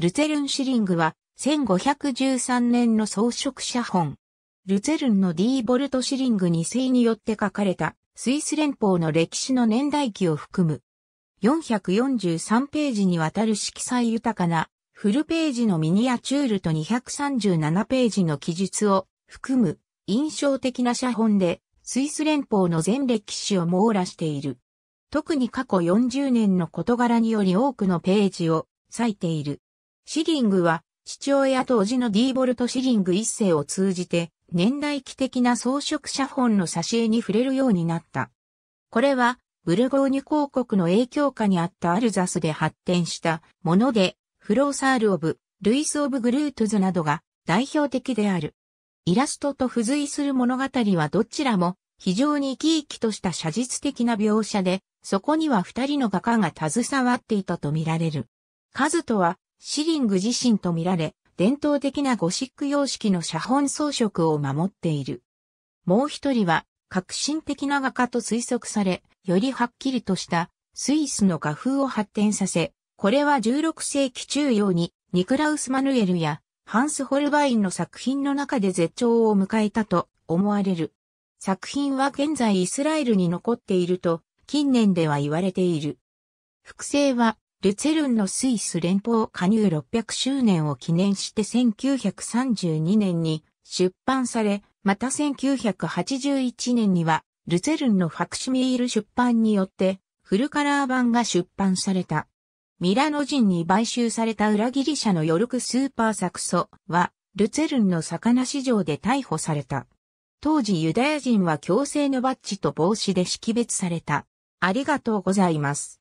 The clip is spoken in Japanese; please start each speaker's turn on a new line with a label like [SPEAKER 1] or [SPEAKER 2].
[SPEAKER 1] ルツェルンシリングは1513
[SPEAKER 2] 年の装飾写本。ルツェルンのディーボルトシリング2世によって書かれたスイス連邦の歴史の年代記を含む443ページにわたる色彩豊かなフルページのミニアチュールと237ページの記述を含む印象的な写本でスイス連邦の全歴史を網羅している。特に過去40年の事柄により多くのページを割いている。シリングは、父親と叔父のディーボルト・シリング一世を通じて、年代記的な装飾写本の挿絵に触れるようになった。これは、ブルゴーニュ公国の影響下にあったアルザスで発展したもので、フローサール・オブ、ルイス・オブ・グルートゥズなどが代表的である。イラストと付随する物語はどちらも非常に生き生きとした写実的な描写で、そこには二人の画家が携わっていたとみられる。カズトはシリング自身とみられ、伝統的なゴシック様式の写本装飾を守っている。もう一人は、革新的な画家と推測され、よりはっきりとしたスイスの画風を発展させ、これは16世紀中央にニクラウス・マヌエルやハンス・ホルバインの作品の中で絶頂を迎えたと思われる。作品は現在イスラエルに残っていると近年では言われている。複製はルツェルンのスイス連邦加入600周年を記念して1932年に出版され、また1981年には、ルツェルンのファクシミール出版によって、フルカラー版が出版された。ミラノ人に買収された裏ギリシャのヨルク・スーパーサクソは、ルツェルンの魚市場で逮捕された。当時ユダヤ人は強制のバ
[SPEAKER 1] ッジと帽子で識別された。ありがとうございます。